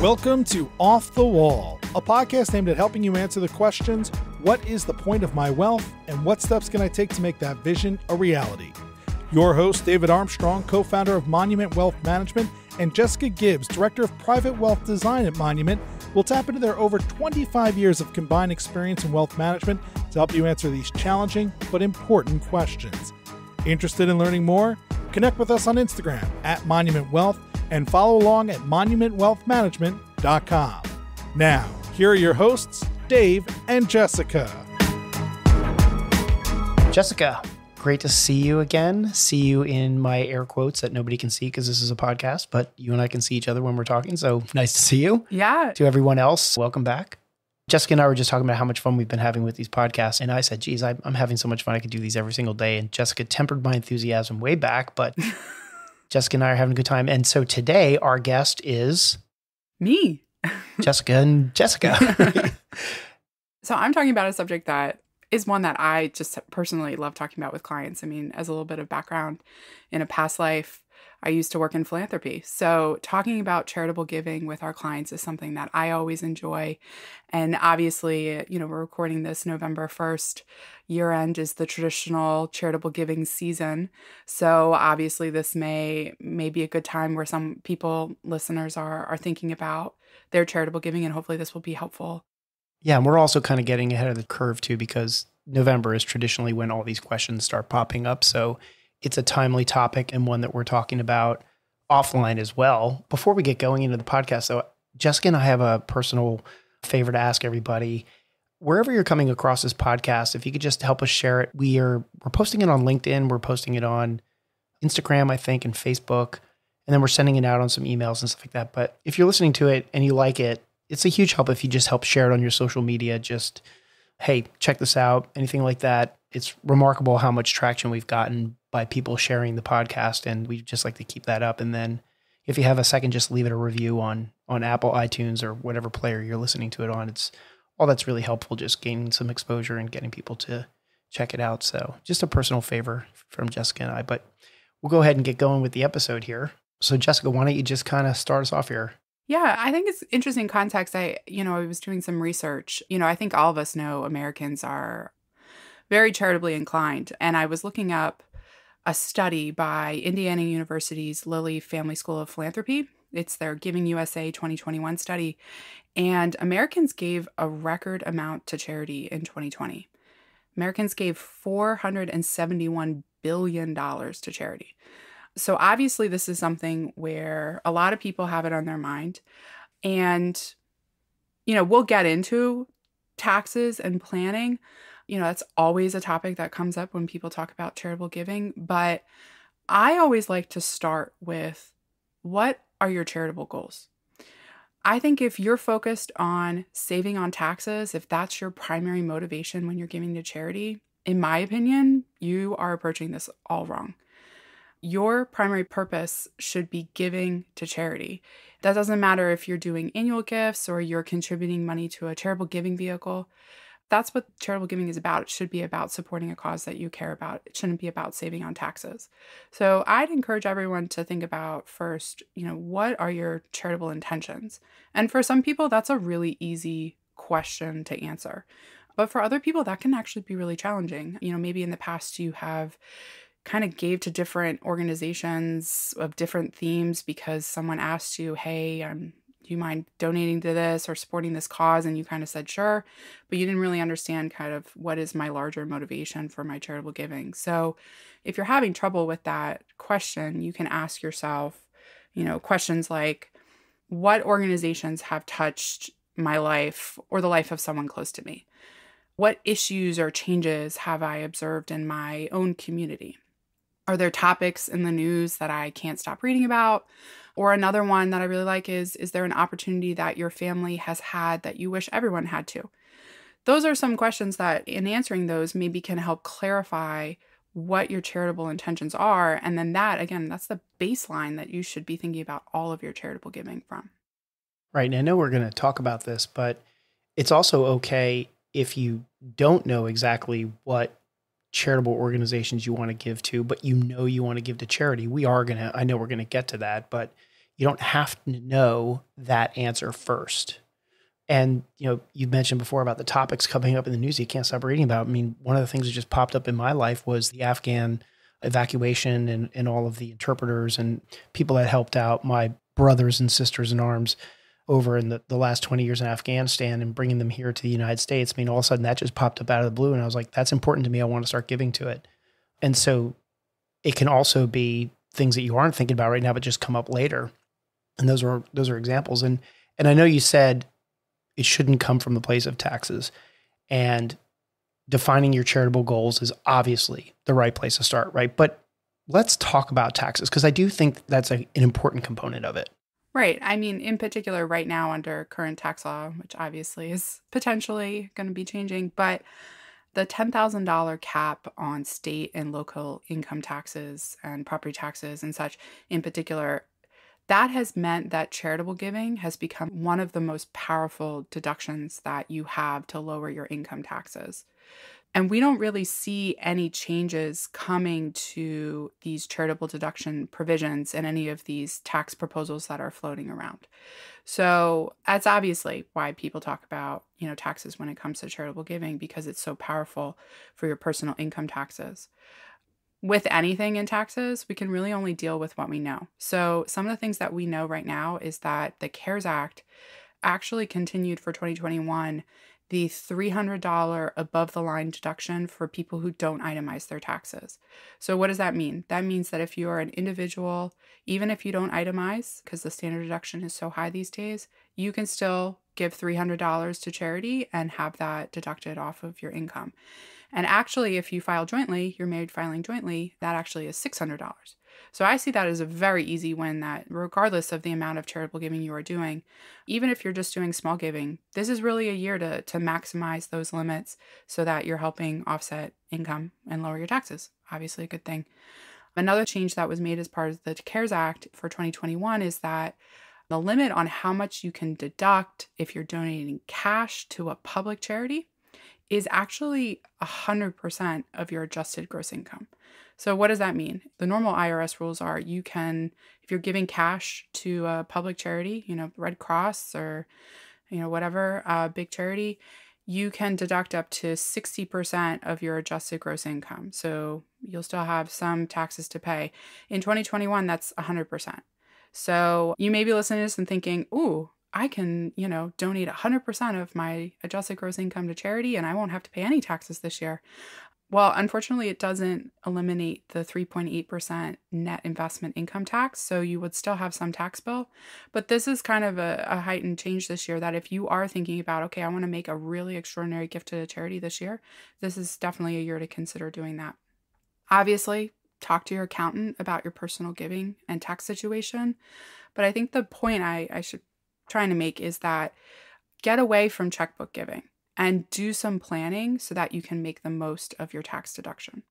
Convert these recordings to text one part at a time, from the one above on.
Welcome to Off the Wall, a podcast aimed at helping you answer the questions What is the point of my wealth? And what steps can I take to make that vision a reality? Your host, David Armstrong, co founder of Monument Wealth Management, and Jessica Gibbs, director of private wealth design at Monument, will tap into their over 25 years of combined experience in wealth management to help you answer these challenging but important questions. Interested in learning more? Connect with us on Instagram at Monument Wealth and follow along at monumentwealthmanagement.com. Now, here are your hosts, Dave and Jessica. Jessica, great to see you again. See you in my air quotes that nobody can see because this is a podcast, but you and I can see each other when we're talking. So nice to see you. Yeah. To everyone else, welcome back. Jessica and I were just talking about how much fun we've been having with these podcasts. And I said, geez, I, am having so much fun. I could do these every single day. And Jessica tempered my enthusiasm way back, but Jessica and I are having a good time. And so today, our guest is me, Jessica and Jessica. so I'm talking about a subject that is one that I just personally love talking about with clients. I mean, as a little bit of background, in a past life, I used to work in philanthropy. So, talking about charitable giving with our clients is something that I always enjoy. And obviously, you know, we're recording this November 1st. Year end is the traditional charitable giving season. So, obviously, this may may be a good time where some people listeners are are thinking about their charitable giving and hopefully this will be helpful. Yeah, and we're also kind of getting ahead of the curve too because November is traditionally when all these questions start popping up. So, it's a timely topic and one that we're talking about offline as well. Before we get going into the podcast, though, Jessica and I have a personal favor to ask everybody. Wherever you're coming across this podcast, if you could just help us share it, we are we're posting it on LinkedIn, we're posting it on Instagram, I think, and Facebook, and then we're sending it out on some emails and stuff like that. But if you're listening to it and you like it, it's a huge help if you just help share it on your social media. Just hey, check this out, anything like that. It's remarkable how much traction we've gotten by people sharing the podcast, and we just like to keep that up. And then if you have a second, just leave it a review on on Apple iTunes or whatever player you're listening to it on. It's all that's really helpful, just gaining some exposure and getting people to check it out. So just a personal favor from Jessica and I. But we'll go ahead and get going with the episode here. So Jessica, why don't you just kind of start us off here? Yeah, I think it's interesting context. I, you know, I was doing some research. You know, I think all of us know Americans are very charitably inclined. And I was looking up a study by Indiana University's Lilly Family School of Philanthropy. It's their Giving USA 2021 study. And Americans gave a record amount to charity in 2020. Americans gave $471 billion to charity. So, obviously, this is something where a lot of people have it on their mind. And, you know, we'll get into taxes and planning, you know, that's always a topic that comes up when people talk about charitable giving. But I always like to start with what are your charitable goals? I think if you're focused on saving on taxes, if that's your primary motivation when you're giving to charity, in my opinion, you are approaching this all wrong. Your primary purpose should be giving to charity. That doesn't matter if you're doing annual gifts or you're contributing money to a charitable giving vehicle that's what charitable giving is about. It should be about supporting a cause that you care about. It shouldn't be about saving on taxes. So I'd encourage everyone to think about first, you know, what are your charitable intentions? And for some people, that's a really easy question to answer. But for other people, that can actually be really challenging. You know, maybe in the past you have kind of gave to different organizations of different themes because someone asked you, Hey, I'm you mind donating to this or supporting this cause? And you kind of said, sure, but you didn't really understand kind of what is my larger motivation for my charitable giving. So if you're having trouble with that question, you can ask yourself, you know, questions like, what organizations have touched my life or the life of someone close to me? What issues or changes have I observed in my own community? Are there topics in the news that I can't stop reading about? Or another one that I really like is Is there an opportunity that your family has had that you wish everyone had to? Those are some questions that, in answering those, maybe can help clarify what your charitable intentions are. And then that, again, that's the baseline that you should be thinking about all of your charitable giving from. Right. And I know we're going to talk about this, but it's also okay if you don't know exactly what charitable organizations you want to give to, but you know you want to give to charity. We are going to, I know we're going to get to that, but you don't have to know that answer first. And, you know, you mentioned before about the topics coming up in the news you can't stop reading about. I mean, one of the things that just popped up in my life was the Afghan evacuation and, and all of the interpreters and people that helped out my brothers and sisters in arms over in the, the last 20 years in Afghanistan and bringing them here to the United States. I mean, all of a sudden that just popped up out of the blue. And I was like, that's important to me. I want to start giving to it. And so it can also be things that you aren't thinking about right now, but just come up later. And those are, those are examples. And, and I know you said it shouldn't come from the place of taxes and defining your charitable goals is obviously the right place to start. Right. But let's talk about taxes because I do think that's a, an important component of it. Right. I mean, in particular, right now under current tax law, which obviously is potentially going to be changing, but the $10,000 cap on state and local income taxes and property taxes and such, in particular, that has meant that charitable giving has become one of the most powerful deductions that you have to lower your income taxes. And we don't really see any changes coming to these charitable deduction provisions in any of these tax proposals that are floating around. So that's obviously why people talk about, you know, taxes when it comes to charitable giving because it's so powerful for your personal income taxes. With anything in taxes, we can really only deal with what we know. So some of the things that we know right now is that the CARES Act actually continued for 2021 the $300 above the line deduction for people who don't itemize their taxes. So, what does that mean? That means that if you are an individual, even if you don't itemize, because the standard deduction is so high these days, you can still give $300 to charity and have that deducted off of your income. And actually, if you file jointly, you're married filing jointly, that actually is $600. So I see that as a very easy win that, regardless of the amount of charitable giving you are doing, even if you're just doing small giving, this is really a year to, to maximize those limits so that you're helping offset income and lower your taxes. Obviously, a good thing. Another change that was made as part of the CARES Act for 2021 is that the limit on how much you can deduct if you're donating cash to a public charity is actually 100% of your adjusted gross income. So, what does that mean? The normal IRS rules are you can, if you're giving cash to a public charity, you know, Red Cross or, you know, whatever uh, big charity, you can deduct up to 60% of your adjusted gross income. So, you'll still have some taxes to pay. In 2021, that's 100%. So, you may be listening to this and thinking, ooh, I can, you know, donate 100% of my adjusted gross income to charity and I won't have to pay any taxes this year. Well, unfortunately, it doesn't eliminate the 3.8% net investment income tax, so you would still have some tax bill. But this is kind of a, a heightened change this year that if you are thinking about, okay, I want to make a really extraordinary gift to a charity this year, this is definitely a year to consider doing that. Obviously, talk to your accountant about your personal giving and tax situation. But I think the point I, I should trying to make is that get away from checkbook giving and do some planning so that you can make the most of your tax deduction.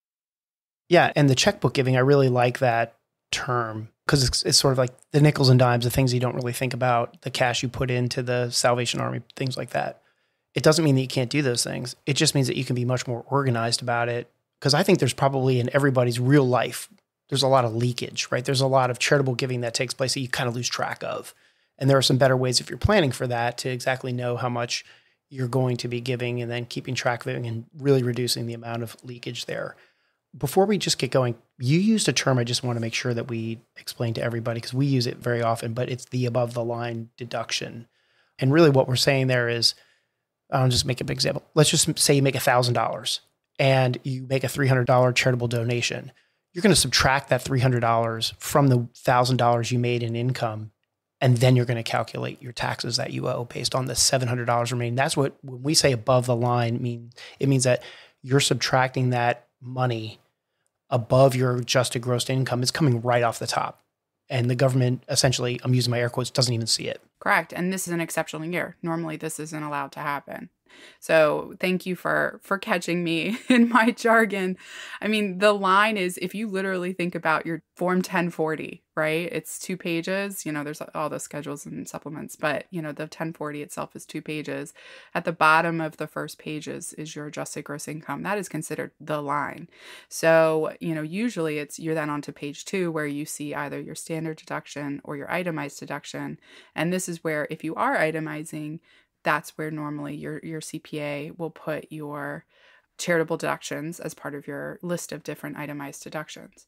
Yeah. And the checkbook giving, I really like that term because it's, it's, sort of like the nickels and dimes, the things you don't really think about, the cash you put into the Salvation Army, things like that. It doesn't mean that you can't do those things. It just means that you can be much more organized about it. Because I think there's probably in everybody's real life, there's a lot of leakage, right? There's a lot of charitable giving that takes place that you kind of lose track of. And there are some better ways if you're planning for that to exactly know how much you're going to be giving and then keeping track of it and really reducing the amount of leakage there. Before we just get going, you used a term I just want to make sure that we explain to everybody because we use it very often, but it's the above the line deduction. And really what we're saying there is I'll just make a big example. Let's just say you make $1,000 and you make a $300 charitable donation. You're going to subtract that $300 from the $1,000 you made in income and then you're going to calculate your taxes that you owe based on the $700 remaining. That's what when we say above the line mean it means that you're subtracting that money above your adjusted gross income. It's coming right off the top. And the government essentially, I'm using my air quotes, doesn't even see it. Correct. And this is an exceptional year. Normally this isn't allowed to happen. So thank you for for catching me in my jargon. I mean, the line is if you literally think about your form 1040, right? It's two pages. You know, there's all the schedules and supplements, but you know, the 1040 itself is two pages. At the bottom of the first pages is your adjusted gross income. That is considered the line. So, you know, usually it's you're then onto page two where you see either your standard deduction or your itemized deduction. And this is where if you are itemizing, that's where normally your your CPA will put your charitable deductions as part of your list of different itemized deductions.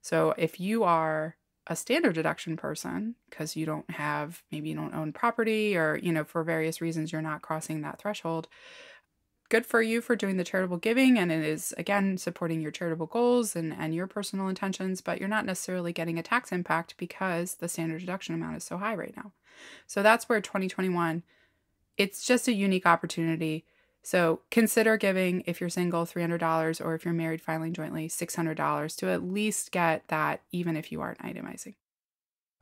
So if you are a standard deduction person because you don't have maybe you don't own property or you know for various reasons you're not crossing that threshold good for you for doing the charitable giving and it is again supporting your charitable goals and and your personal intentions but you're not necessarily getting a tax impact because the standard deduction amount is so high right now so that's where 2021 it's just a unique opportunity. So consider giving, if you're single, $300 or if you're married filing jointly, $600 to at least get that, even if you aren't itemizing.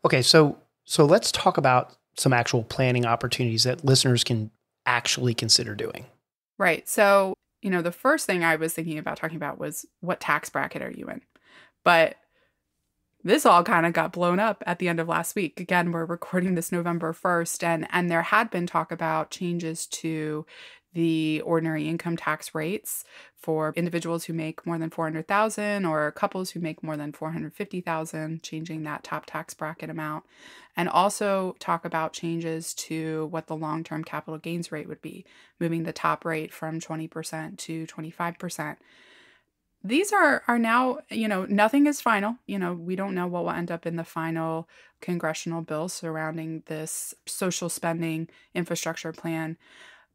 Okay, so so let's talk about some actual planning opportunities that listeners can actually consider doing. Right. So, you know, the first thing I was thinking about talking about was what tax bracket are you in? But this all kind of got blown up at the end of last week. Again, we're recording this November 1st and and there had been talk about changes to the ordinary income tax rates for individuals who make more than 400,000 or couples who make more than 450,000 changing that top tax bracket amount and also talk about changes to what the long-term capital gains rate would be moving the top rate from 20% to 25% these are are now you know nothing is final you know we don't know what will end up in the final congressional bill surrounding this social spending infrastructure plan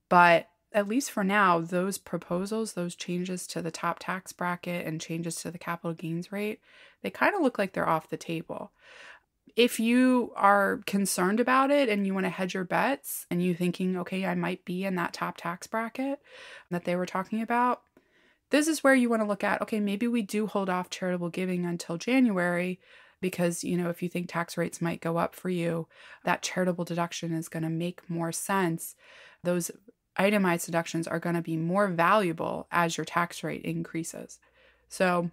but at least for now those proposals those changes to the top tax bracket and changes to the capital gains rate they kind of look like they're off the table if you are concerned about it and you want to hedge your bets and you thinking okay I might be in that top tax bracket that they were talking about this is where you want to look at okay, maybe we do hold off charitable giving until January because, you know, if you think tax rates might go up for you, that charitable deduction is going to make more sense. Those itemized deductions are going to be more valuable as your tax rate increases. So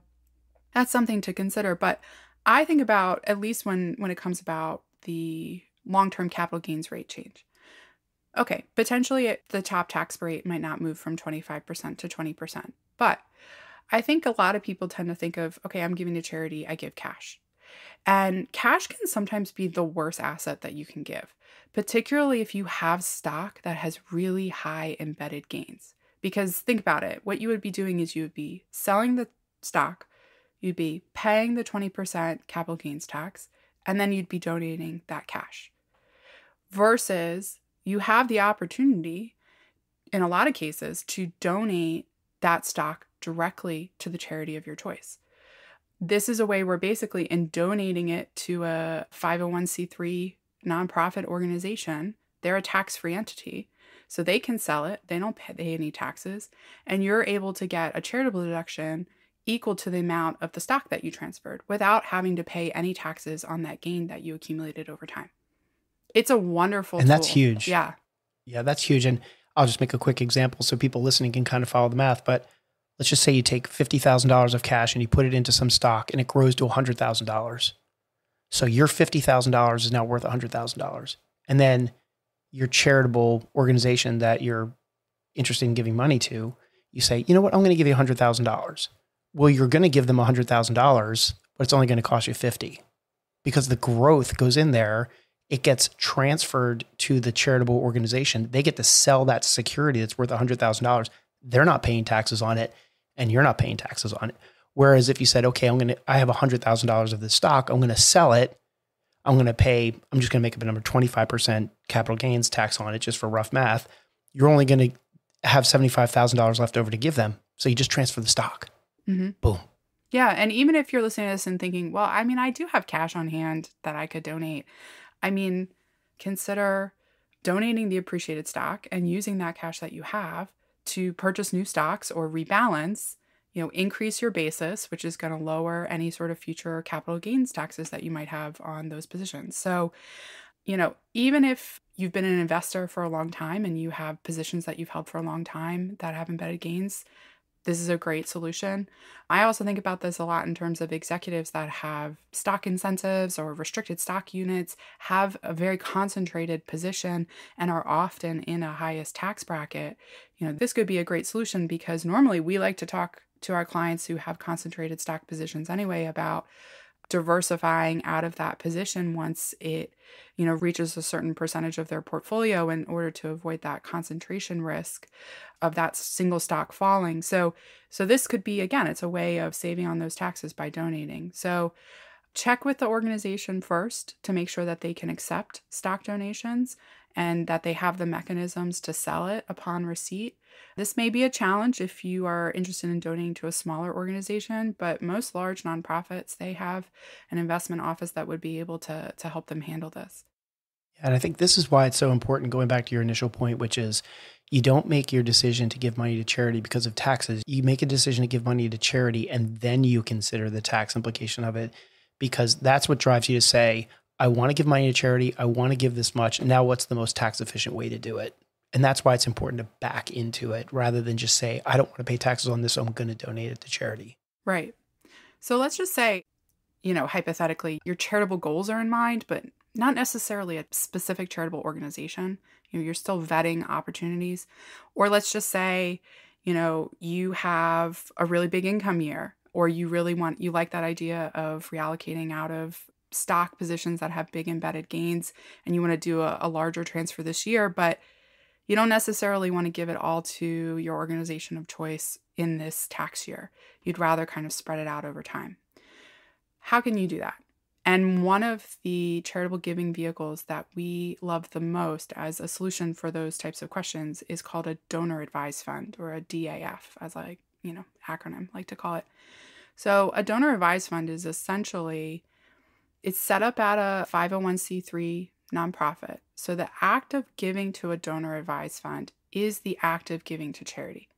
that's something to consider. But I think about at least when when it comes about the long-term capital gains rate change. Okay, potentially it, the top tax rate might not move from 25% to 20%. But I think a lot of people tend to think of, okay, I'm giving to charity, I give cash. And cash can sometimes be the worst asset that you can give, particularly if you have stock that has really high embedded gains. Because think about it what you would be doing is you would be selling the stock, you'd be paying the 20% capital gains tax, and then you'd be donating that cash. Versus you have the opportunity in a lot of cases to donate that stock directly to the charity of your choice. This is a way where basically in donating it to a 501c3 nonprofit organization, they're a tax-free entity. So they can sell it, they don't pay any taxes, and you're able to get a charitable deduction equal to the amount of the stock that you transferred without having to pay any taxes on that gain that you accumulated over time. It's a wonderful And tool. that's huge. Yeah. Yeah, that's huge and I'll just make a quick example so people listening can kind of follow the math. But let's just say you take $50,000 of cash and you put it into some stock and it grows to $100,000. So your $50,000 is now worth $100,000. And then your charitable organization that you're interested in giving money to, you say, you know what, I'm going to give you $100,000. Well, you're going to give them $100,000, but it's only going to cost you 50 because the growth goes in there it gets transferred to the charitable organization. They get to sell that security that's worth $100,000. They're not paying taxes on it, and you're not paying taxes on it. Whereas if you said, okay, I'm going to, I have $100,000 of this stock, I'm going to sell it. I'm going to pay, I'm just going to make up a number 25% capital gains tax on it just for rough math. You're only going to have $75,000 left over to give them. So you just transfer the stock. Mm-hmm. Boom. Yeah. And even if you're listening to this and thinking, well, I mean, I do have cash on hand that I could donate. I mean, consider donating the appreciated stock and using that cash that you have to purchase new stocks or rebalance, you know, increase your basis, which is going to lower any sort of future capital gains taxes that you might have on those positions. So, you know, even if you've been an investor for a long time and you have positions that you've held for a long time that have embedded gains, this is a great solution. I also think about this a lot in terms of executives that have stock incentives or restricted stock units, have a very concentrated position, and are often in a highest tax bracket. You know, this could be a great solution because normally we like to talk to our clients who have concentrated stock positions anyway about diversifying out of that position once it you know reaches a certain percentage of their portfolio in order to avoid that concentration risk of that single stock falling so so this could be again it's a way of saving on those taxes by donating so check with the organization first to make sure that they can accept stock donations and that they have the mechanisms to sell it upon receipt. This may be a challenge if you are interested in donating to a smaller organization, but most large nonprofits, they have an investment office that would be able to, to help them handle this. And I think this is why it's so important going back to your initial point, which is you don't make your decision to give money to charity because of taxes. You make a decision to give money to charity and then you consider the tax implication of it because that's what drives you to say, I want to give money to charity. I want to give this much. Now, what's the most tax efficient way to do it? And that's why it's important to back into it rather than just say, I don't want to pay taxes on this. So I'm going to donate it to charity. Right. So let's just say, you know, hypothetically, your charitable goals are in mind, but not necessarily a specific charitable organization. You know, you're still vetting opportunities. Or let's just say, you know, you have a really big income year or you really want you like that idea of reallocating out of stock positions that have big embedded gains and you want to do a, a larger transfer this year, but you don't necessarily want to give it all to your organization of choice in this tax year. You'd rather kind of spread it out over time. How can you do that? And one of the charitable giving vehicles that we love the most as a solution for those types of questions is called a donor advised fund or a DAF, as I, you know, acronym like to call it. So, a donor advised fund is essentially it's set up at a 501c3 nonprofit. So the act of giving to a donor advised fund is the act of giving to charity.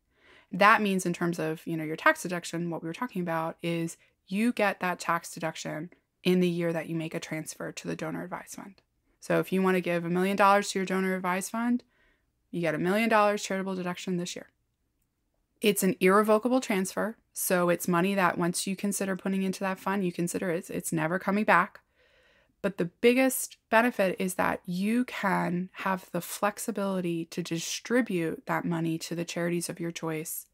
That means in terms of, you know, your tax deduction, what we were talking about is you get that tax deduction in the year that you make a transfer to the donor advised fund. So if you want to give a million dollars to your donor advised fund, you get a million dollars charitable deduction this year. It's an irrevocable transfer, so it's money that once you consider putting into that fund, you consider it's, it's never coming back. But the biggest benefit is that you can have the flexibility to distribute that money to the charities of your choice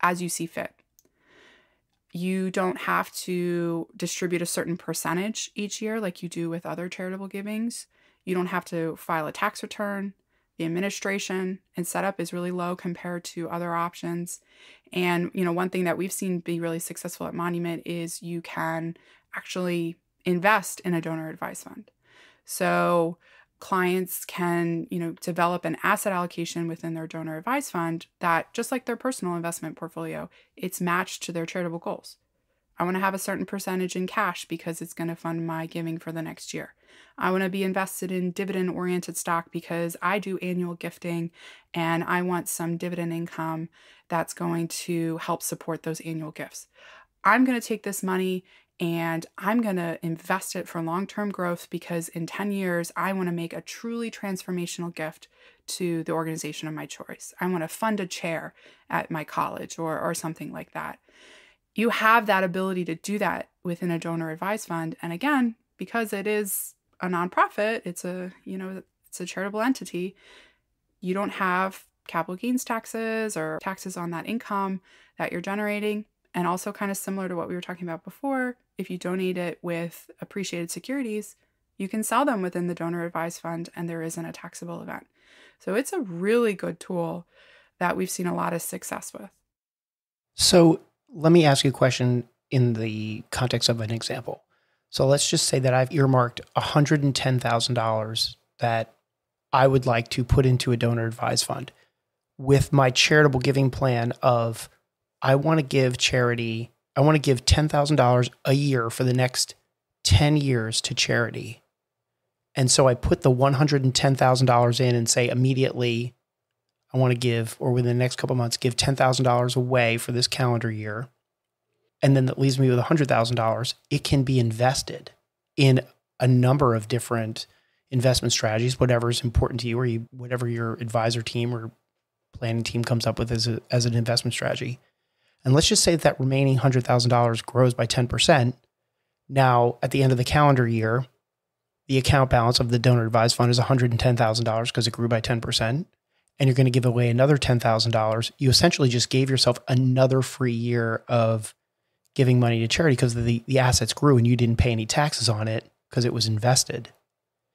as you see fit. You don't have to distribute a certain percentage each year like you do with other charitable givings. You don't have to file a tax return the administration and setup is really low compared to other options. And you know, one thing that we've seen be really successful at Monument is you can actually invest in a donor advised fund. So clients can, you know, develop an asset allocation within their donor advised fund that just like their personal investment portfolio, it's matched to their charitable goals. I want to have a certain percentage in cash because it's going to fund my giving for the next year. I want to be invested in dividend oriented stock because I do annual gifting and I want some dividend income that's going to help support those annual gifts. I'm going to take this money and I'm going to invest it for long term growth because in 10 years, I want to make a truly transformational gift to the organization of my choice. I want to fund a chair at my college or, or something like that. You have that ability to do that within a donor advised fund. And again, because it is a nonprofit, it's a, you know, it's a charitable entity, you don't have capital gains taxes or taxes on that income that you're generating. And also, kind of similar to what we were talking about before, if you donate it with appreciated securities, you can sell them within the donor advised fund and there isn't a taxable event. So it's a really good tool that we've seen a lot of success with. So let me ask you a question in the context of an example. So let's just say that I've earmarked $110,000 that I would like to put into a donor advised fund with my charitable giving plan of I want to give charity, I want to give $10,000 a year for the next 10 years to charity. And so I put the $110,000 in and say immediately, I want to give, or within the next couple months, give $10,000 away for this calendar year and then that leaves me with $100,000, it can be invested in a number of different investment strategies, whatever is important to you or you, whatever your advisor team or planning team comes up with as, a, as an investment strategy. And let's just say that remaining $100,000 grows by 10%. Now, at the end of the calendar year, the account balance of the donor advised fund is $110,000 because it grew by 10%. And you're going to give away another $10,000. You essentially just gave yourself another free year of giving money to charity because the, the assets grew and you didn't pay any taxes on it because it was invested.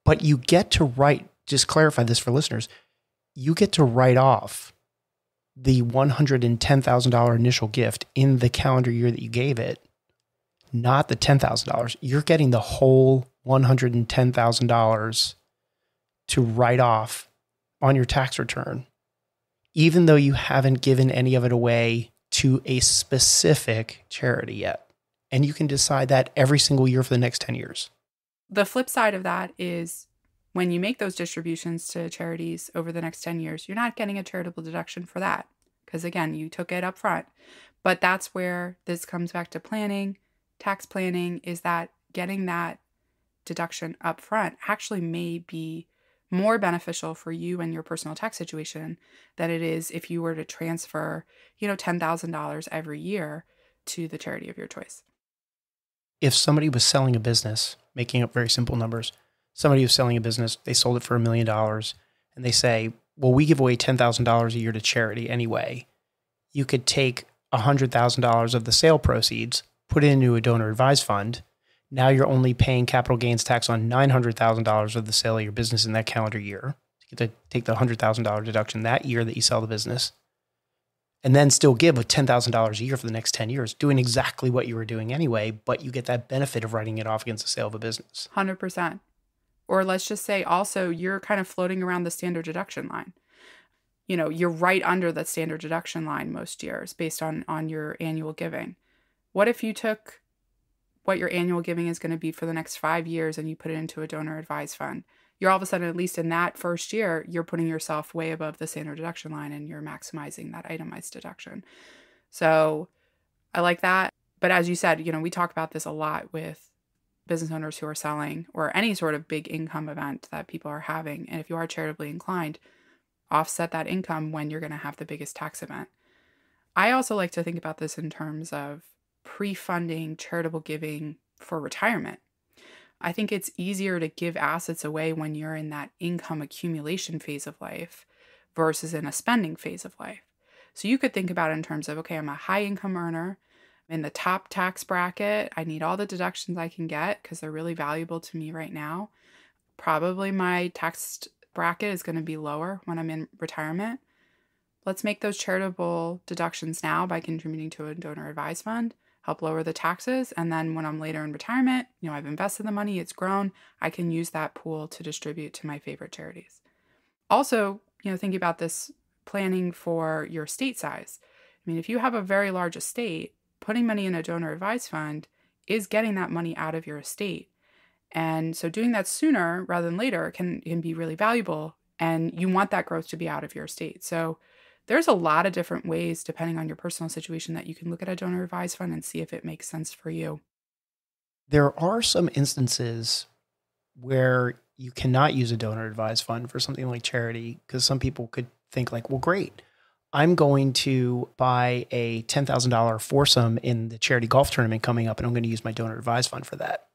But you get to write, just clarify this for listeners, you get to write off the $110,000 initial gift in the calendar year that you gave it, not the $10,000. You're getting the whole $110,000 to write off on your tax return, even though you haven't given any of it away to a specific charity yet. And you can decide that every single year for the next 10 years. The flip side of that is when you make those distributions to charities over the next 10 years, you're not getting a charitable deduction for that because, again, you took it up front. But that's where this comes back to planning, tax planning, is that getting that deduction up front actually may be more beneficial for you and your personal tax situation than it is if you were to transfer, you know, $10,000 every year to the charity of your choice. If somebody was selling a business, making up very simple numbers, somebody was selling a business, they sold it for a million dollars, and they say, well, we give away $10,000 a year to charity anyway. You could take $100,000 of the sale proceeds, put it into a donor advised fund, now you're only paying capital gains tax on $900,000 of the sale of your business in that calendar year. You get to take the $100,000 deduction that year that you sell the business and then still give $10,000 a year for the next 10 years, doing exactly what you were doing anyway, but you get that benefit of writing it off against the sale of a business. 100%. Or let's just say also you're kind of floating around the standard deduction line. You know, you're right under the standard deduction line most years based on on your annual giving. What if you took what your annual giving is going to be for the next five years and you put it into a donor advised fund, you're all of a sudden, at least in that first year, you're putting yourself way above the standard deduction line and you're maximizing that itemized deduction. So I like that. But as you said, you know, we talk about this a lot with business owners who are selling or any sort of big income event that people are having. And if you are charitably inclined, offset that income when you're going to have the biggest tax event. I also like to think about this in terms of pre funding charitable giving for retirement. I think it's easier to give assets away when you're in that income accumulation phase of life versus in a spending phase of life. So you could think about it in terms of okay, I'm a high income earner in the top tax bracket. I need all the deductions I can get because they're really valuable to me right now. Probably my tax bracket is going to be lower when I'm in retirement. Let's make those charitable deductions now by contributing to a donor advised fund help lower the taxes. And then when I'm later in retirement, you know, I've invested the money, it's grown, I can use that pool to distribute to my favorite charities. Also, you know, thinking about this planning for your estate size. I mean, if you have a very large estate, putting money in a donor advised fund is getting that money out of your estate. And so doing that sooner rather than later can, can be really valuable. And you want that growth to be out of your estate. So there's a lot of different ways, depending on your personal situation, that you can look at a donor advised fund and see if it makes sense for you. There are some instances where you cannot use a donor advised fund for something like charity because some people could think, like, well, great. I'm going to buy a $10,000 foursome in the charity golf tournament coming up, and I'm going to use my donor advised fund for that.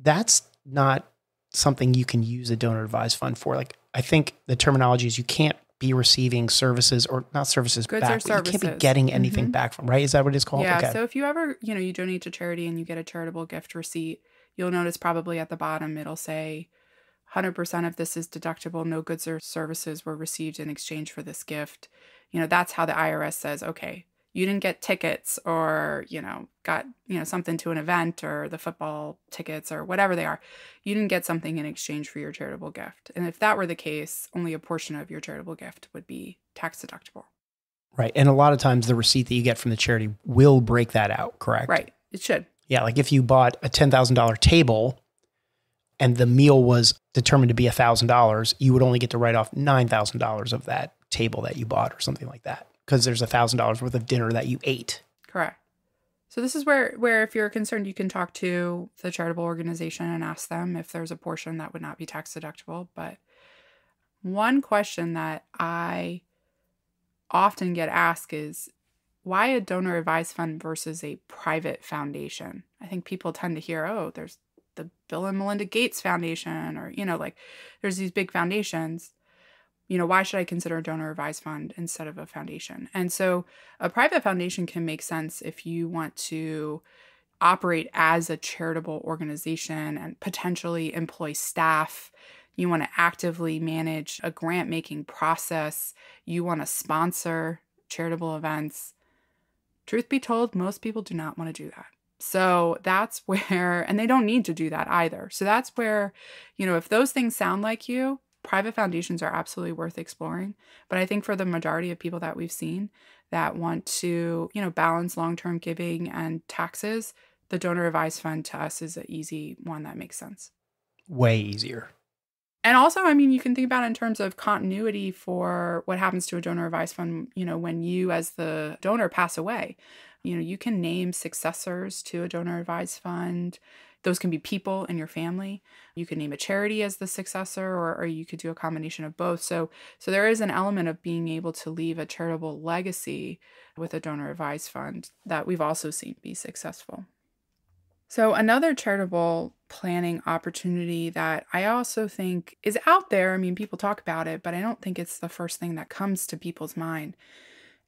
That's not something you can use a donor advised fund for. Like, I think the terminology is you can't be receiving services or not services Goods back. Or services. You can't be getting mm-hmm. anything mm -hmm. back from, right? Is that what it's called? Yeah. Okay. So if you ever, you know, you donate to charity and you get a charitable gift receipt, you'll notice probably at the bottom it'll say 100% of this is deductible. No goods or services were received in exchange for this gift. You know, that's how the IRS says, okay, you didn't get tickets or you know got you know something to an event or the football tickets or whatever they are you didn't get something in exchange for your charitable gift and if that were the case only a portion of your charitable gift would be tax deductible right and a lot of times the receipt that you get from the charity will break that out correct right it should yeah like if you bought a $10000 table and the meal was determined to be $1000 you would only get to write off $9000 of that table that you bought or something like that because there's a thousand dollars worth of dinner that you ate. Correct. So this is where where if you're concerned, you can talk to the charitable organization and ask them if there's a portion that would not be tax deductible. But one question that I often get asked is why a donor advised fund versus a private foundation? I think people tend to hear, oh, there's the Bill and Melinda Gates Foundation, or you know, like there's these big foundations you know, why should I consider a donor advised fund instead of a foundation? And so a private foundation can make sense if you want to operate as a charitable organization and potentially employ staff. You want to actively manage a grant making process. You want to sponsor charitable events. Truth be told, most people do not want to do that. So that's where, and they don't need to do that either. So that's where, you know, if those things sound like you, private foundations are absolutely worth exploring. But I think for the majority of people that we've seen that want to, you know, balance long-term giving and taxes, the donor advised fund to us is an easy one that makes sense. Way easier. And also, I mean, you can think about in terms of continuity for what happens to a donor advised fund, you know, when you as the donor pass away. You know, you can name successors to a donor advised fund those can be people in your family. You can name a charity as the successor, or, or you could do a combination of both. So, so there is an element of being able to leave a charitable legacy with a donor advised fund that we've also seen be successful. So, another charitable planning opportunity that I also think is out there, I mean, people talk about it, but I don't think it's the first thing that comes to people's mind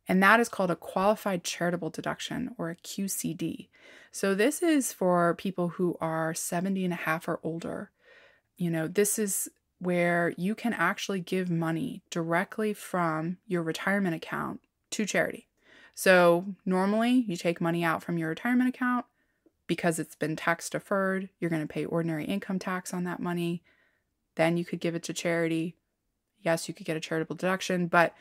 and that is called a qualified charitable deduction or a QCD. So this is for people who are 70 and a half or older. You know, this is where you can actually give money directly from your retirement account to charity. So normally you take money out from your retirement account because it's been tax deferred, you're going to pay ordinary income tax on that money. Then you could give it to charity. Yes, you could get a charitable deduction, but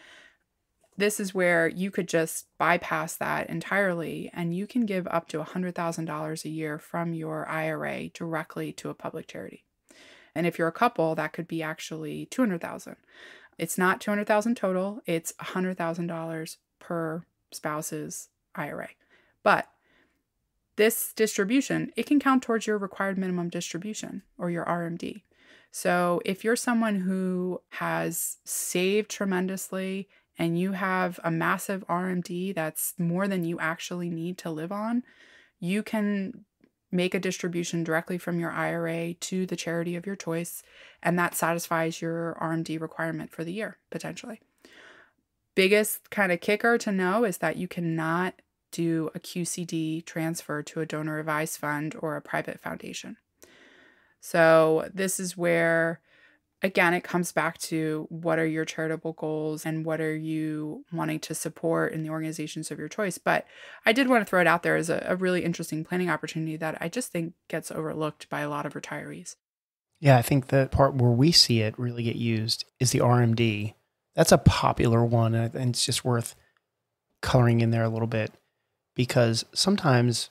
this is where you could just bypass that entirely and you can give up to $100,000 a year from your IRA directly to a public charity. And if you're a couple, that could be actually 200,000. It's not 200,000 total, it's $100,000 per spouse's IRA. But this distribution, it can count towards your required minimum distribution or your RMD. So if you're someone who has saved tremendously and you have a massive RMD that's more than you actually need to live on, you can make a distribution directly from your IRA to the charity of your choice, and that satisfies your RMD requirement for the year potentially. Biggest kind of kicker to know is that you cannot do a QCD transfer to a donor advised fund or a private foundation. So, this is where again, it comes back to what are your charitable goals and what are you wanting to support in the organizations of your choice. But I did want to throw it out there as a, a really interesting planning opportunity that I just think gets overlooked by a lot of retirees. Yeah, I think the part where we see it really get used is the RMD. That's a popular one, and it's just worth coloring in there a little bit because sometimes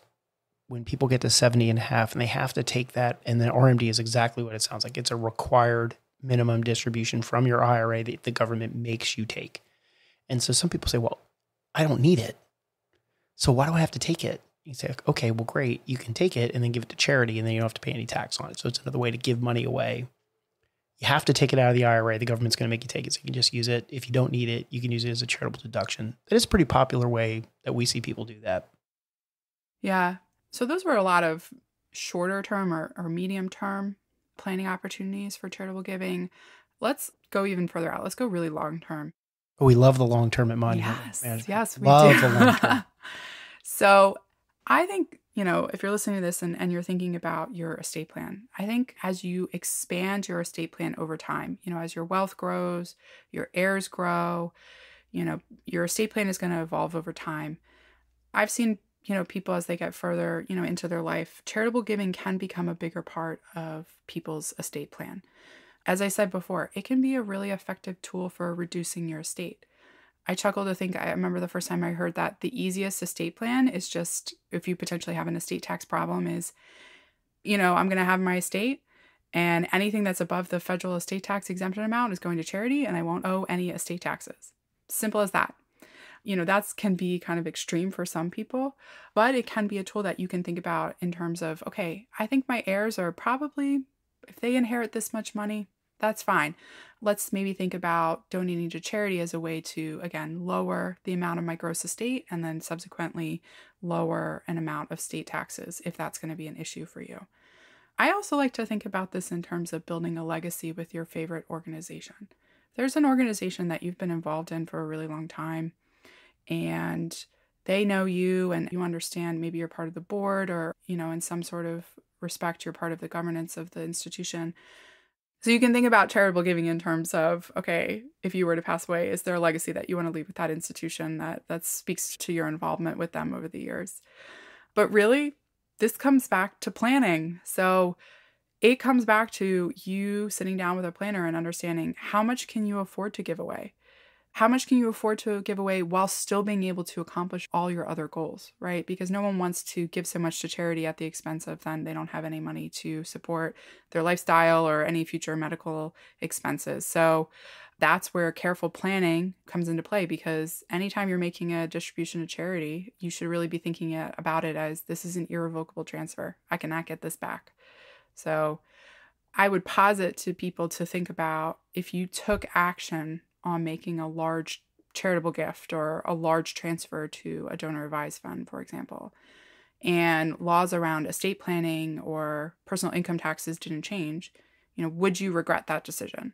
when people get to 70 and a half and they have to take that and then RMD is exactly what it sounds like it's a required minimum distribution from your IRA that the government makes you take. And so some people say, well, I don't need it. So why do I have to take it? You say, okay, well, great. You can take it and then give it to charity and then you don't have to pay any tax on it. So it's another way to give money away. You have to take it out of the IRA. The government's going to make you take it. So you can just use it. If you don't need it, you can use it as a charitable deduction. That is a pretty popular way that we see people do that. Yeah. So those were a lot of shorter term or, or medium term planning opportunities for charitable giving. Let's go even further out. Let's go really long term. Oh, we love the long term at Monument. Yes, Management. yes, we love do. the so I think you know if you're listening to this and, and you're thinking about your estate plan, I think as you expand your estate plan over time, you know, as your wealth grows, your heirs grow, you know, your estate plan is going to evolve over time. I've seen you know people as they get further you know into their life charitable giving can become a bigger part of people's estate plan as i said before it can be a really effective tool for reducing your estate i chuckle to think i remember the first time i heard that the easiest estate plan is just if you potentially have an estate tax problem is you know i'm going to have my estate and anything that's above the federal estate tax exemption amount is going to charity and i won't owe any estate taxes simple as that you know, that's can be kind of extreme for some people, but it can be a tool that you can think about in terms of, okay, I think my heirs are probably, if they inherit this much money, that's fine. Let's maybe think about donating to charity as a way to, again, lower the amount of my gross estate and then subsequently lower an amount of state taxes if that's going to be an issue for you. I also like to think about this in terms of building a legacy with your favorite organization. There's an organization that you've been involved in for a really long time and they know you and you understand maybe you're part of the board or, you know, in some sort of respect, you're part of the governance of the institution. So you can think about charitable giving in terms of, okay, if you were to pass away, is there a legacy that you want to leave with that institution that that speaks to your involvement with them over the years? But really, this comes back to planning. So it comes back to you sitting down with a planner and understanding how much can you afford to give away? how much can you afford to give away while still being able to accomplish all your other goals, right? Because no one wants to give so much to charity at the expense of then they don't have any money to support their lifestyle or any future medical expenses. So that's where careful planning comes into play because anytime you're making a distribution to charity, you should really be thinking about it as this is an irrevocable transfer. I cannot get this back. So I would posit to people to think about if you took action on making a large charitable gift or a large transfer to a donor advised fund, for example. And laws around estate planning or personal income taxes didn't change, you know, would you regret that decision?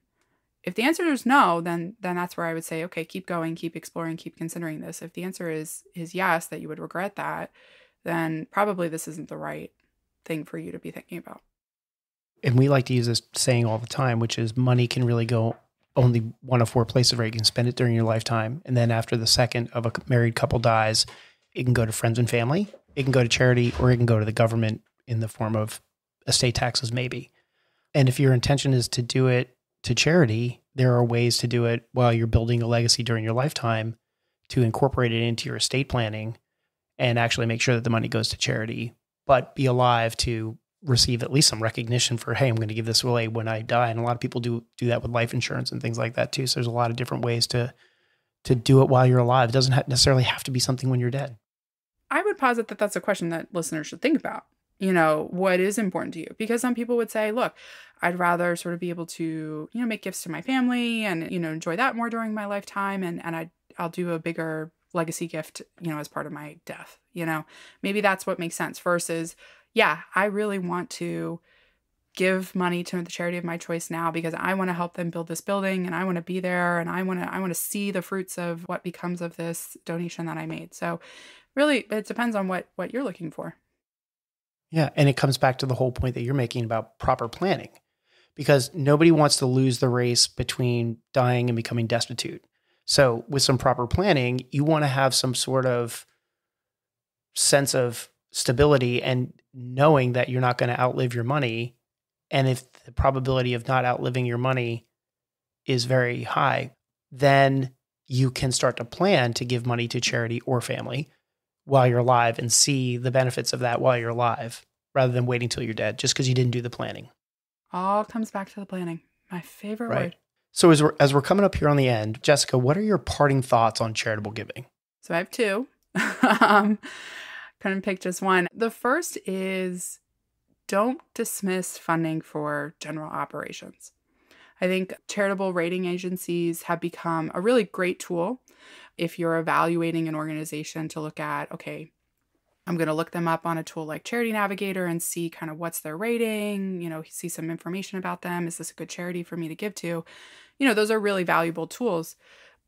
If the answer is no, then then that's where I would say, okay, keep going, keep exploring, keep considering this. If the answer is is yes, that you would regret that, then probably this isn't the right thing for you to be thinking about. And we like to use this saying all the time, which is money can really go only one of four places where you can spend it during your lifetime. And then after the second of a married couple dies, it can go to friends and family, it can go to charity, or it can go to the government in the form of estate taxes, maybe. And if your intention is to do it to charity, there are ways to do it while you're building a legacy during your lifetime to incorporate it into your estate planning and actually make sure that the money goes to charity, but be alive to receive at least some recognition for hey i'm going to give this away when i die and a lot of people do do that with life insurance and things like that too so there's a lot of different ways to to do it while you're alive it doesn't ha necessarily have to be something when you're dead i would posit that that's a question that listeners should think about you know what is important to you because some people would say look i'd rather sort of be able to you know make gifts to my family and you know enjoy that more during my lifetime and and i i'll do a bigger legacy gift you know as part of my death you know maybe that's what makes sense versus yeah, I really want to give money to the charity of my choice now because I want to help them build this building and I want to be there and I want to I want to see the fruits of what becomes of this donation that I made. So really it depends on what what you're looking for. Yeah, and it comes back to the whole point that you're making about proper planning because nobody wants to lose the race between dying and becoming destitute. So with some proper planning, you want to have some sort of sense of stability and knowing that you're not going to outlive your money. And if the probability of not outliving your money is very high, then you can start to plan to give money to charity or family while you're alive and see the benefits of that while you're alive rather than waiting till you're dead just because you didn't do the planning. All comes back to the planning. My favorite right. word. So as we're, as we're coming up here on the end, Jessica, what are your parting thoughts on charitable giving? So I have two. um, kind of pick just one. The first is don't dismiss funding for general operations. I think charitable rating agencies have become a really great tool if you're evaluating an organization to look at, okay, I'm going to look them up on a tool like Charity Navigator and see kind of what's their rating, you know, see some information about them. Is this a good charity for me to give to? You know, those are really valuable tools.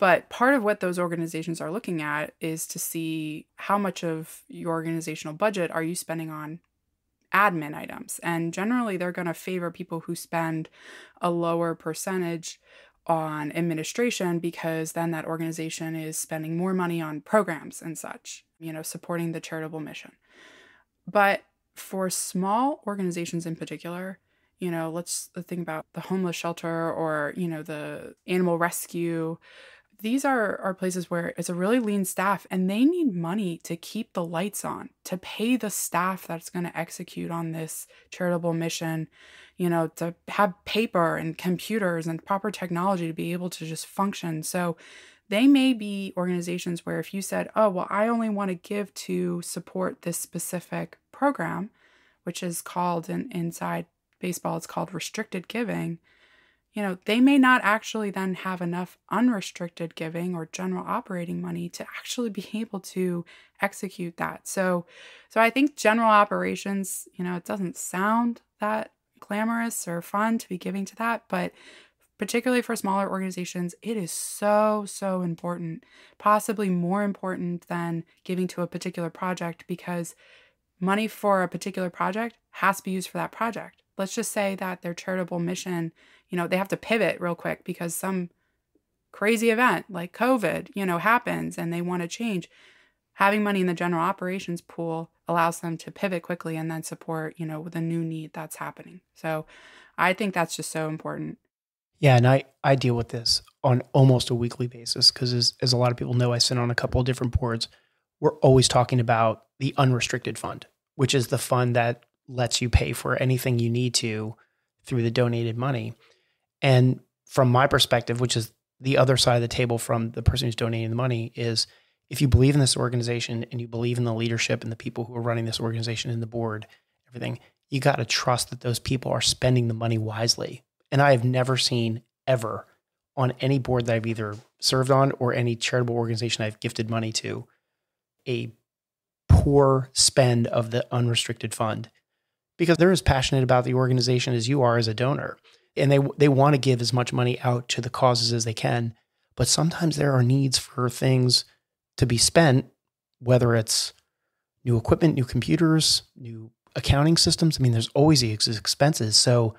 But part of what those organizations are looking at is to see how much of your organizational budget are you spending on admin items. And generally, they're going to favor people who spend a lower percentage on administration because then that organization is spending more money on programs and such, you know, supporting the charitable mission. But for small organizations in particular, you know, let's think about the homeless shelter or, you know, the animal rescue these are, are places where it's a really lean staff and they need money to keep the lights on, to pay the staff that's going to execute on this charitable mission, you know, to have paper and computers and proper technology to be able to just function. So they may be organizations where if you said, oh, well, I only want to give to support this specific program, which is called an inside baseball, it's called restricted giving you know, they may not actually then have enough unrestricted giving or general operating money to actually be able to execute that. So so I think general operations, you know, it doesn't sound that glamorous or fun to be giving to that, but particularly for smaller organizations, it is so so important, possibly more important than giving to a particular project because money for a particular project has to be used for that project. Let's just say that their charitable mission you know, they have to pivot real quick because some crazy event like COVID, you know, happens and they want to change. Having money in the general operations pool allows them to pivot quickly and then support, you know, the new need that's happening. So I think that's just so important. Yeah, and I, I deal with this on almost a weekly basis because, as, as a lot of people know, I sit on a couple of different boards. We're always talking about the unrestricted fund, which is the fund that lets you pay for anything you need to through the donated money. And from my perspective, which is the other side of the table from the person who's donating the money, is if you believe in this organization and you believe in the leadership and the people who are running this organization and the board, everything, you got to trust that those people are spending the money wisely. And I have never seen ever on any board that I've either served on or any charitable organization I've gifted money to a poor spend of the unrestricted fund because they're as passionate about the organization as you are as a donor and they they want to give as much money out to the causes as they can but sometimes there are needs for things to be spent whether it's new equipment new computers new accounting systems i mean there's always expenses so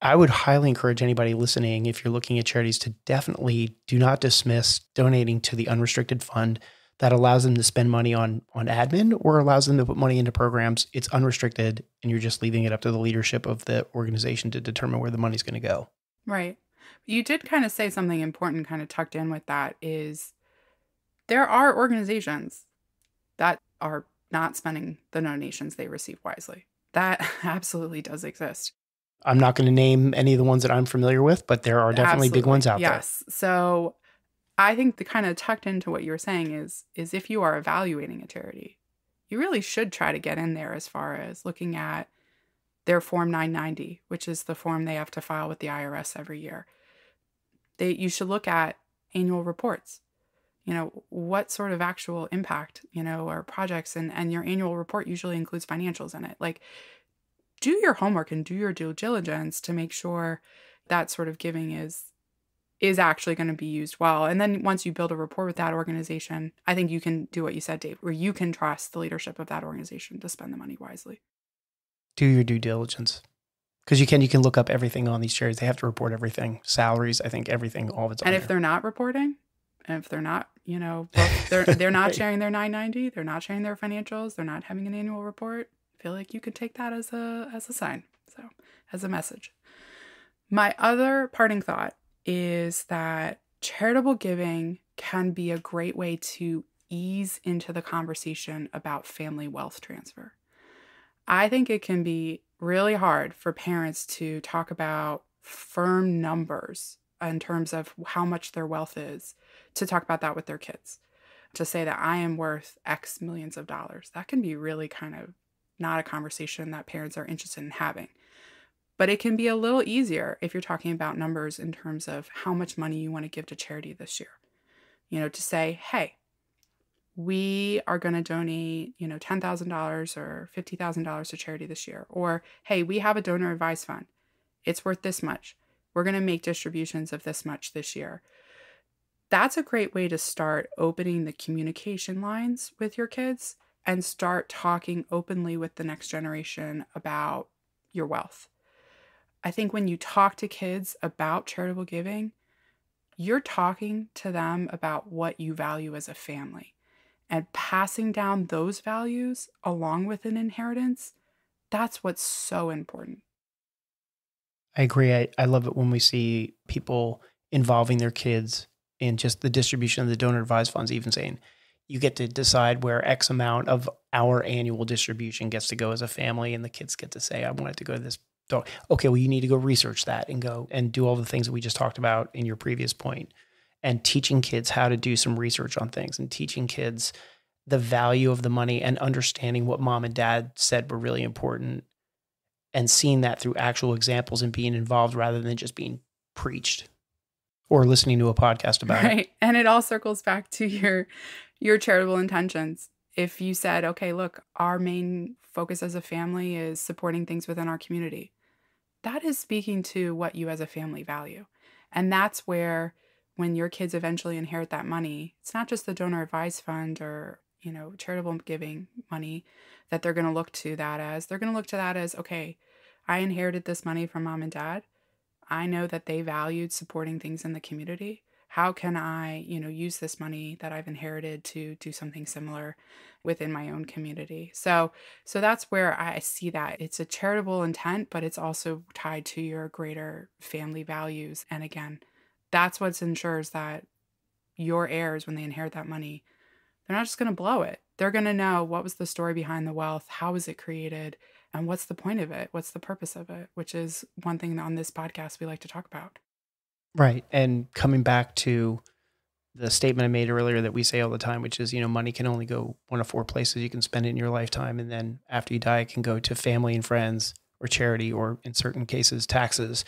i would highly encourage anybody listening if you're looking at charities to definitely do not dismiss donating to the unrestricted fund that allows them to spend money on on admin or allows them to put money into programs. It's unrestricted, and you're just leaving it up to the leadership of the organization to determine where the money's going to go. Right. You did kind of say something important, kind of tucked in with that is there are organizations that are not spending the donations they receive wisely. That absolutely does exist. I'm not going to name any of the ones that I'm familiar with, but there are definitely Absolutely. big ones out yes. there. Yes. So I think the kind of tucked into what you were saying is is if you are evaluating a charity, you really should try to get in there as far as looking at their form 990, which is the form they have to file with the IRS every year. They you should look at annual reports. You know, what sort of actual impact, you know, or projects and and your annual report usually includes financials in it. Like do your homework and do your due diligence to make sure that sort of giving is is actually going to be used well. And then once you build a rapport with that organization, I think you can do what you said, Dave, where you can trust the leadership of that organization to spend the money wisely. Do your due diligence. Because you can you can look up everything on these charities. They have to report everything. Salaries, I think everything, all of it's And if there. they're not reporting, and if they're not, you know, they're they're not right. sharing their 990, they're not sharing their financials, they're not having an annual report, I feel like you could take that as a as a sign. So as a message. My other parting thought is that charitable giving can be a great way to ease into the conversation about family wealth transfer. I think it can be really hard for parents to talk about firm numbers in terms of how much their wealth is, to talk about that with their kids. To say that I am worth X millions of dollars, that can be really kind of not a conversation that parents are interested in having. But it can be a little easier if you're talking about numbers in terms of how much money you want to give to charity this year. You know, to say, hey, we are going to donate, you know, $10,000 or $50,000 to charity this year. Or, hey, we have a donor advice fund. It's worth this much. We're going to make distributions of this much this year. That's a great way to start opening the communication lines with your kids and start talking openly with the next generation about your wealth I think when you talk to kids about charitable giving, you're talking to them about what you value as a family. And passing down those values along with an inheritance, that's what's so important. I agree. I, I love it when we see people involving their kids in just the distribution of the donor advised funds, even saying, you get to decide where X amount of our annual distribution gets to go as a family, and the kids get to say, I want it to go to this don't okay well you need to go research that and go and do all the things that we just talked about in your previous point and teaching kids how to do some research on things and teaching kids the value of the money and understanding what mom and dad said were really important and seeing that through actual examples and being involved rather than just being preached or listening to a podcast about right. it. Right. And it all circles back to your your charitable intentions. If you said, "Okay, look, our main focus as a family is supporting things within our community." that is speaking to what you as a family value. And that's where when your kids eventually inherit that money, it's not just the donor advised fund or, you know, charitable giving money that they're going to look to that as. They're going to look to that as, okay, I inherited this money from mom and dad. I know that they valued supporting things in the community how can I, you know, use this money that I've inherited to do something similar within my own community. So, so that's where I see that it's a charitable intent, but it's also tied to your greater family values. And again, that's what ensures that your heirs, when they inherit that money, they're not just going to blow it. They're going to know what was the story behind the wealth, how was it created, and what's the point of it? What's the purpose of it? Which is one thing on this podcast we like to talk about. Right. And coming back to the statement I made earlier that we say all the time, which is, you know, money can only go one of four places. You can spend it in your lifetime. And then after you die, it can go to family and friends or charity or in certain cases, taxes.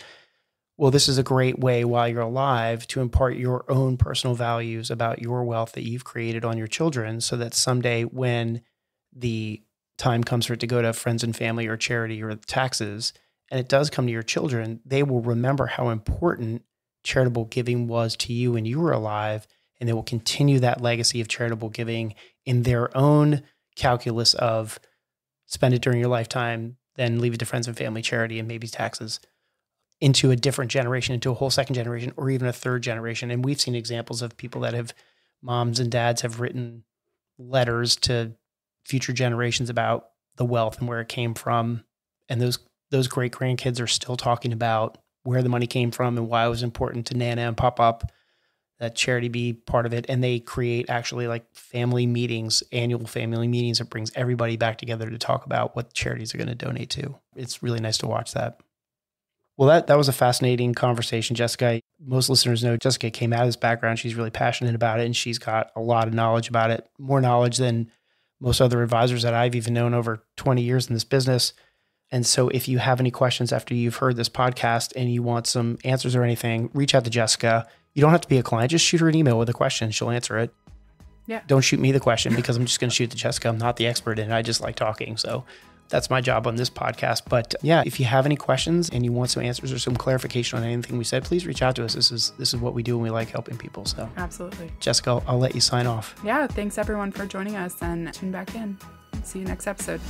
Well, this is a great way while you're alive to impart your own personal values about your wealth that you've created on your children so that someday when the time comes for it to go to friends and family or charity or taxes, and it does come to your children, they will remember how important charitable giving was to you when you were alive. And they will continue that legacy of charitable giving in their own calculus of spend it during your lifetime, then leave it to friends and family, charity, and maybe taxes into a different generation, into a whole second generation, or even a third generation. And we've seen examples of people that have, moms and dads have written letters to future generations about the wealth and where it came from. And those those great grandkids are still talking about where the money came from and why it was important to Nana and Pop Up that charity be part of it and they create actually like family meetings annual family meetings that brings everybody back together to talk about what charities are going to donate to it's really nice to watch that well that, that was a fascinating conversation jessica most listeners know jessica came out of this background she's really passionate about it and she's got a lot of knowledge about it more knowledge than most other advisors that i've even known over 20 years in this business and so, if you have any questions after you've heard this podcast and you want some answers or anything, reach out to Jessica. You don't have to be a client, just shoot her an email with a question. She'll answer it. Yeah. Don't shoot me the question because I'm just going to shoot to Jessica. I'm not the expert in it. I just like talking. So, that's my job on this podcast. But yeah, if you have any questions and you want some answers or some clarification on anything we said, please reach out to us. This is this is what we do and we like helping people. So absolutely. Jessica, I'll, I'll let you sign off. Yeah. Thanks everyone for joining us and tune back in. See you next episode.